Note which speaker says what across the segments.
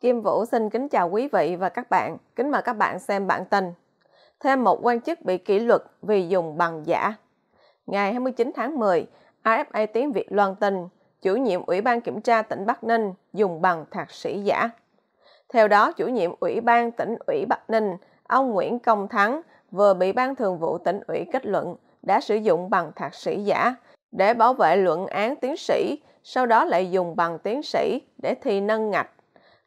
Speaker 1: Kim Vũ xin kính chào quý vị và các bạn. Kính mời các bạn xem bản tin. Thêm một quan chức bị kỷ luật vì dùng bằng giả. Ngày 29 tháng 10, AFA Tiếng Việt loan tin chủ nhiệm Ủy ban Kiểm tra tỉnh Bắc Ninh dùng bằng thạc sĩ giả. Theo đó, chủ nhiệm Ủy ban tỉnh ủy Bắc Ninh, ông Nguyễn Công Thắng vừa bị Ban Thường vụ tỉnh ủy kết luận đã sử dụng bằng thạc sĩ giả để bảo vệ luận án tiến sĩ, sau đó lại dùng bằng tiến sĩ để thi nâng ngạch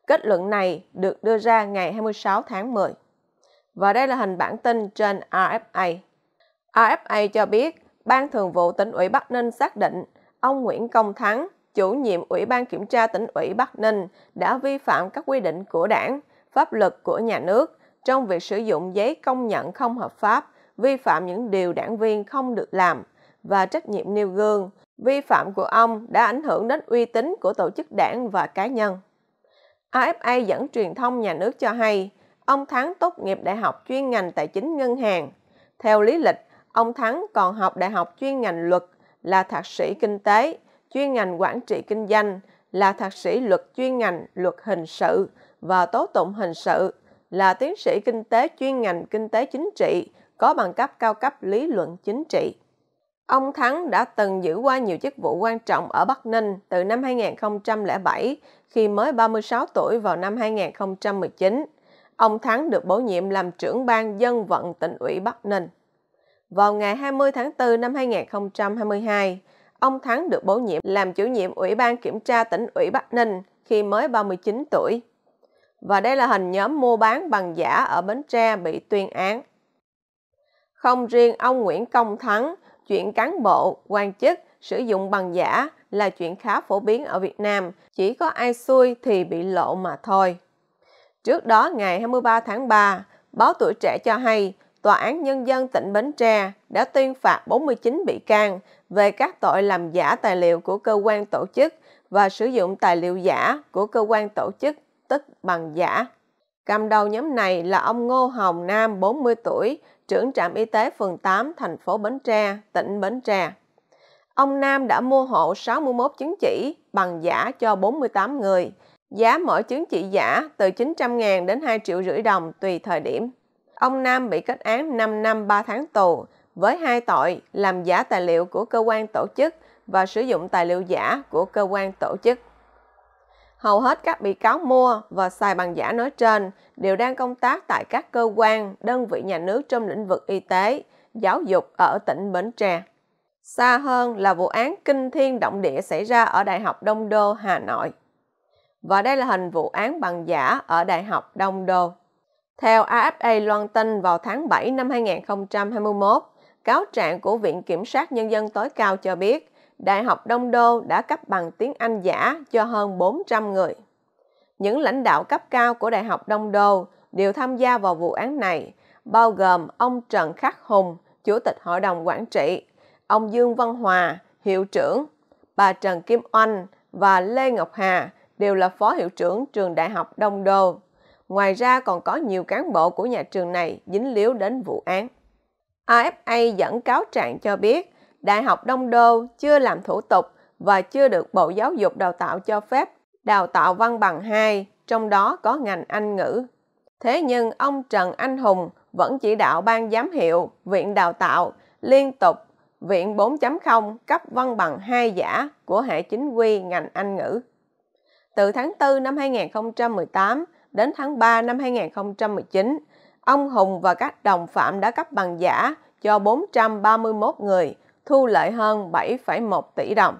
Speaker 1: Kết luận này được đưa ra ngày 26 tháng 10. Và đây là hình bản tin trên RFA. RFA cho biết, Ban Thường vụ tỉnh ủy Bắc Ninh xác định ông Nguyễn Công Thắng, chủ nhiệm Ủy ban Kiểm tra tỉnh ủy Bắc Ninh đã vi phạm các quy định của đảng, pháp luật của nhà nước trong việc sử dụng giấy công nhận không hợp pháp, vi phạm những điều đảng viên không được làm và trách nhiệm nêu gương. Vi phạm của ông đã ảnh hưởng đến uy tín của tổ chức đảng và cá nhân. AFA dẫn truyền thông nhà nước cho hay, ông Thắng tốt nghiệp đại học chuyên ngành tài chính ngân hàng. Theo lý lịch, ông Thắng còn học đại học chuyên ngành luật là thạc sĩ kinh tế, chuyên ngành quản trị kinh doanh là thạc sĩ luật chuyên ngành luật hình sự và tố tụng hình sự, là tiến sĩ kinh tế chuyên ngành kinh tế chính trị, có bằng cấp cao cấp lý luận chính trị. Ông Thắng đã từng giữ qua nhiều chức vụ quan trọng ở Bắc Ninh từ năm 2007 khi mới 36 tuổi vào năm 2019. Ông Thắng được bổ nhiệm làm trưởng ban dân vận tỉnh ủy Bắc Ninh. Vào ngày 20 tháng 4 năm 2022, ông Thắng được bổ nhiệm làm chủ nhiệm Ủy ban Kiểm tra tỉnh ủy Bắc Ninh khi mới 39 tuổi. Và đây là hình nhóm mua bán bằng giả ở Bến Tre bị tuyên án. Không riêng ông Nguyễn Công Thắng, chuyện cán bộ, quan chức sử dụng bằng giả là chuyện khá phổ biến ở Việt Nam, chỉ có ai xui thì bị lộ mà thôi. Trước đó ngày 23 tháng 3, báo Tuổi Trẻ cho hay Tòa án Nhân dân tỉnh Bến Tre đã tuyên phạt 49 bị can về các tội làm giả tài liệu của cơ quan tổ chức và sử dụng tài liệu giả của cơ quan tổ chức, tức bằng giả. Cầm đầu nhóm này là ông Ngô Hồng Nam, 40 tuổi, trưởng trạm y tế phường 8, thành phố Bến Tre, tỉnh Bến Tre. Ông Nam đã mua hộ 61 chứng chỉ bằng giả cho 48 người. Giá mỗi chứng chỉ giả từ 900.000 đến 2 triệu rưỡi đồng tùy thời điểm. Ông Nam bị kết án 5 năm 3 tháng tù với hai tội làm giả tài liệu của cơ quan tổ chức và sử dụng tài liệu giả của cơ quan tổ chức. Hầu hết các bị cáo mua và xài bằng giả nói trên đều đang công tác tại các cơ quan, đơn vị nhà nước trong lĩnh vực y tế, giáo dục ở tỉnh Bến Tre. Xa hơn là vụ án kinh thiên động địa xảy ra ở Đại học Đông Đô, Hà Nội. Và đây là hình vụ án bằng giả ở Đại học Đông Đô. Theo AFA loan tin vào tháng 7 năm 2021, cáo trạng của Viện Kiểm sát Nhân dân tối cao cho biết Đại học Đông Đô đã cấp bằng tiếng Anh giả cho hơn 400 người. Những lãnh đạo cấp cao của Đại học Đông Đô đều tham gia vào vụ án này, bao gồm ông Trần Khắc Hùng, Chủ tịch Hội đồng Quản trị, ông Dương Văn Hòa, Hiệu trưởng, bà Trần Kim Oanh và Lê Ngọc Hà đều là Phó Hiệu trưởng Trường Đại học Đông Đô. Ngoài ra còn có nhiều cán bộ của nhà trường này dính líu đến vụ án. AFA dẫn cáo trạng cho biết Đại học Đông Đô chưa làm thủ tục và chưa được Bộ Giáo dục Đào tạo cho phép đào tạo văn bằng 2, trong đó có ngành Anh ngữ. Thế nhưng ông Trần Anh Hùng vẫn chỉ đạo ban giám hiệu, viện đào tạo liên tục viện 4.0 cấp văn bằng 2 giả của hệ chính quy ngành Anh ngữ. Từ tháng 4 năm 2018 đến tháng 3 năm 2019, ông Hùng và các đồng phạm đã cấp bằng giả cho 431 người thu lợi hơn 7,1 tỷ đồng.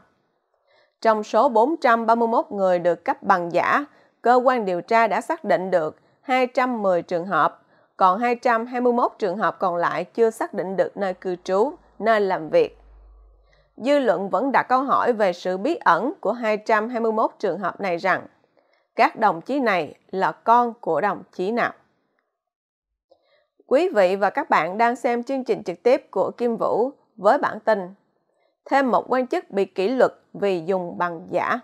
Speaker 1: Trong số 431 người được cấp bằng giả, cơ quan điều tra đã xác định được 210 trường hợp, còn 221 trường hợp còn lại chưa xác định được nơi cư trú, nơi làm việc. Dư luận vẫn đặt câu hỏi về sự bí ẩn của 221 trường hợp này rằng các đồng chí này là con của đồng chí nào. Quý vị và các bạn đang xem chương trình trực tiếp của Kim Vũ, với bản tin. Thêm một quan chức bị kỷ luật vì dùng bằng giả.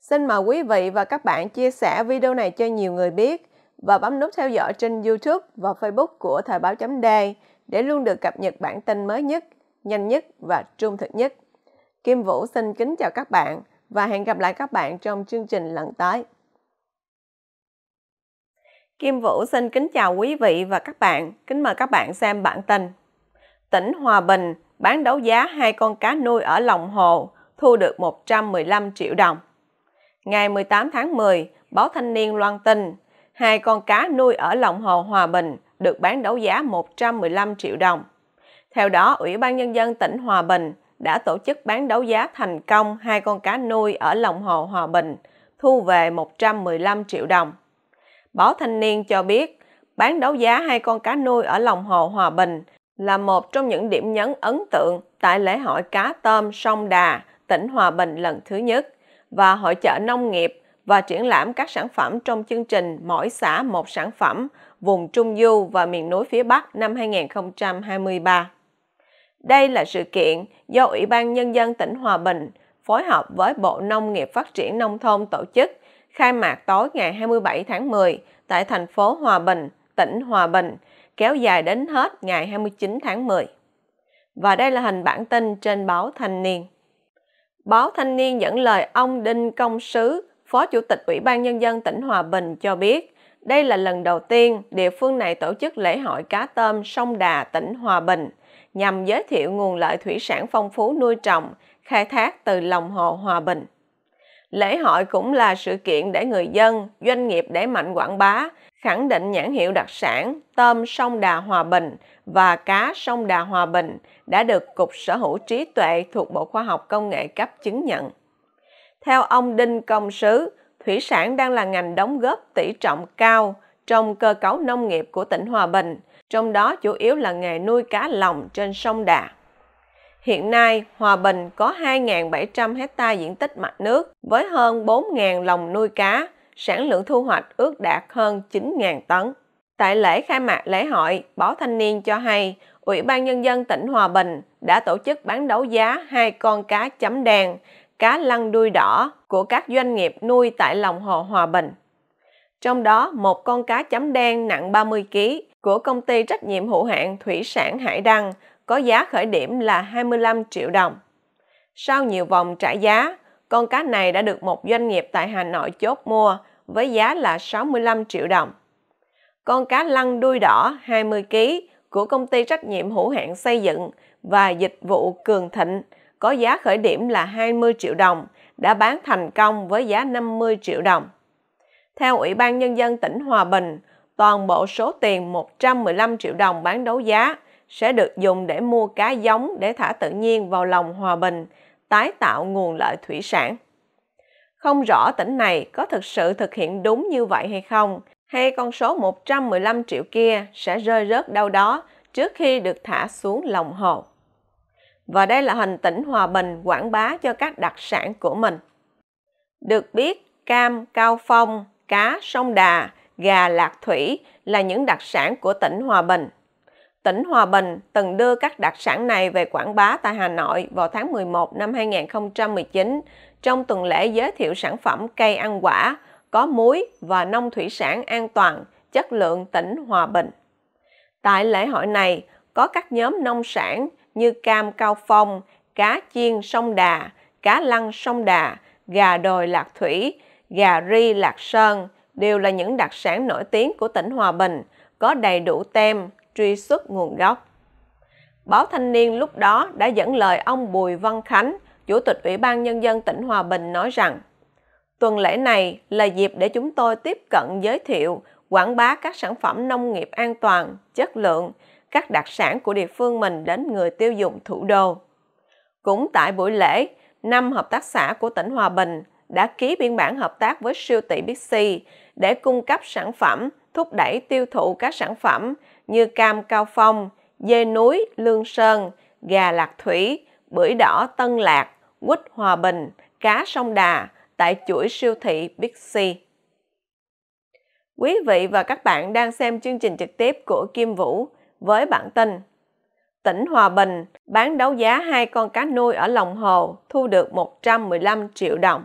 Speaker 1: Xin mời quý vị và các bạn chia sẻ video này cho nhiều người biết và bấm nút theo dõi trên YouTube và Facebook của Thời báo chấm để luôn được cập nhật bản tin mới nhất, nhanh nhất và trung thực nhất. Kim Vũ xin kính chào các bạn và hẹn gặp lại các bạn trong chương trình lần tới. Kim Vũ xin kính chào quý vị và các bạn. Kính mời các bạn xem bản tin tỉnh Hòa Bình bán đấu giá hai con cá nuôi ở lòng hồ, thu được 115 triệu đồng. Ngày 18 tháng 10, báo Thanh niên loan tin, hai con cá nuôi ở lòng hồ Hòa Bình được bán đấu giá 115 triệu đồng. Theo đó, Ủy ban Nhân dân tỉnh Hòa Bình đã tổ chức bán đấu giá thành công hai con cá nuôi ở lòng hồ Hòa Bình, thu về 115 triệu đồng. Báo Thanh niên cho biết, bán đấu giá hai con cá nuôi ở lòng hồ Hòa Bình là một trong những điểm nhấn ấn tượng tại lễ hội cá tôm Sông Đà, tỉnh Hòa Bình lần thứ nhất và hội chợ nông nghiệp và triển lãm các sản phẩm trong chương trình Mỗi xã một sản phẩm vùng Trung Du và miền núi phía Bắc năm 2023. Đây là sự kiện do Ủy ban Nhân dân tỉnh Hòa Bình phối hợp với Bộ Nông nghiệp Phát triển Nông thôn tổ chức khai mạc tối ngày 27 tháng 10 tại thành phố Hòa Bình, tỉnh Hòa Bình, kéo dài đến hết ngày 29 tháng 10. Và đây là hình bản tin trên báo Thanh niên. Báo Thanh niên dẫn lời ông Đinh Công Sứ, Phó Chủ tịch Ủy ban Nhân dân tỉnh Hòa Bình cho biết, đây là lần đầu tiên địa phương này tổ chức lễ hội cá tôm sông Đà tỉnh Hòa Bình nhằm giới thiệu nguồn lợi thủy sản phong phú nuôi trồng, khai thác từ lòng hồ Hòa Bình. Lễ hội cũng là sự kiện để người dân, doanh nghiệp đẩy mạnh quảng bá, khẳng định nhãn hiệu đặc sản tôm sông Đà Hòa Bình và cá sông Đà Hòa Bình đã được Cục Sở hữu trí tuệ thuộc Bộ Khoa học Công nghệ cấp chứng nhận. Theo ông Đinh Công Sứ, thủy sản đang là ngành đóng góp tỷ trọng cao trong cơ cấu nông nghiệp của tỉnh Hòa Bình, trong đó chủ yếu là nghề nuôi cá lồng trên sông Đà. Hiện nay, Hòa Bình có 2.700 hecta diện tích mặt nước với hơn 4.000 lồng nuôi cá, sản lượng thu hoạch ước đạt hơn 9.000 tấn. Tại lễ khai mạc lễ hội, Báo Thanh niên cho hay, Ủy ban Nhân dân tỉnh Hòa Bình đã tổ chức bán đấu giá hai con cá chấm đen, cá lăn đuôi đỏ của các doanh nghiệp nuôi tại lòng hồ Hòa Bình. Trong đó, một con cá chấm đen nặng 30 kg của công ty trách nhiệm hữu hạn thủy sản Hải Đăng có giá khởi điểm là 25 triệu đồng. Sau nhiều vòng trả giá, con cá này đã được một doanh nghiệp tại Hà Nội chốt mua với giá là 65 triệu đồng. Con cá lăng đuôi đỏ 20 kg của công ty trách nhiệm hữu hạn xây dựng và dịch vụ Cường Thịnh có giá khởi điểm là 20 triệu đồng, đã bán thành công với giá 50 triệu đồng. Theo Ủy ban Nhân dân tỉnh Hòa Bình, toàn bộ số tiền 115 triệu đồng bán đấu giá sẽ được dùng để mua cá giống để thả tự nhiên vào lòng Hòa Bình tái tạo nguồn lợi thủy sản. Không rõ tỉnh này có thực sự thực hiện đúng như vậy hay không, hay con số 115 triệu kia sẽ rơi rớt đâu đó trước khi được thả xuống lòng hồ. Và đây là hình tỉnh Hòa Bình quảng bá cho các đặc sản của mình. Được biết, cam, cao phong, cá, sông đà, gà lạc thủy là những đặc sản của tỉnh Hòa Bình. Tỉnh Hòa Bình từng đưa các đặc sản này về quảng bá tại Hà Nội vào tháng 11 năm 2019 trong tuần lễ giới thiệu sản phẩm cây ăn quả có muối và nông thủy sản an toàn, chất lượng tỉnh Hòa Bình. Tại lễ hội này có các nhóm nông sản như cam cao phong, cá chiên sông đà, cá lăng sông đà, gà đồi lạc thủy, gà ri lạc sơn đều là những đặc sản nổi tiếng của tỉnh Hòa Bình, có đầy đủ tem, truy xuất nguồn gốc. Báo Thanh niên lúc đó đã dẫn lời ông Bùi Văn Khánh, Chủ tịch Ủy ban Nhân dân tỉnh Hòa Bình nói rằng Tuần lễ này là dịp để chúng tôi tiếp cận giới thiệu, quảng bá các sản phẩm nông nghiệp an toàn, chất lượng, các đặc sản của địa phương mình đến người tiêu dùng thủ đô. Cũng tại buổi lễ, năm hợp tác xã của tỉnh Hòa Bình đã ký biên bản hợp tác với siêu thị Bixi để cung cấp sản phẩm thúc đẩy tiêu thụ các sản phẩm như cam cao phong, dê núi, lương sơn, gà lạc thủy, bưởi đỏ tân lạc, quýt hòa bình, cá sông đà tại chuỗi siêu thị Big C. Quý vị và các bạn đang xem chương trình trực tiếp của Kim Vũ với bản tin Tỉnh Hòa Bình bán đấu giá hai con cá nuôi ở lòng hồ thu được 115 triệu đồng.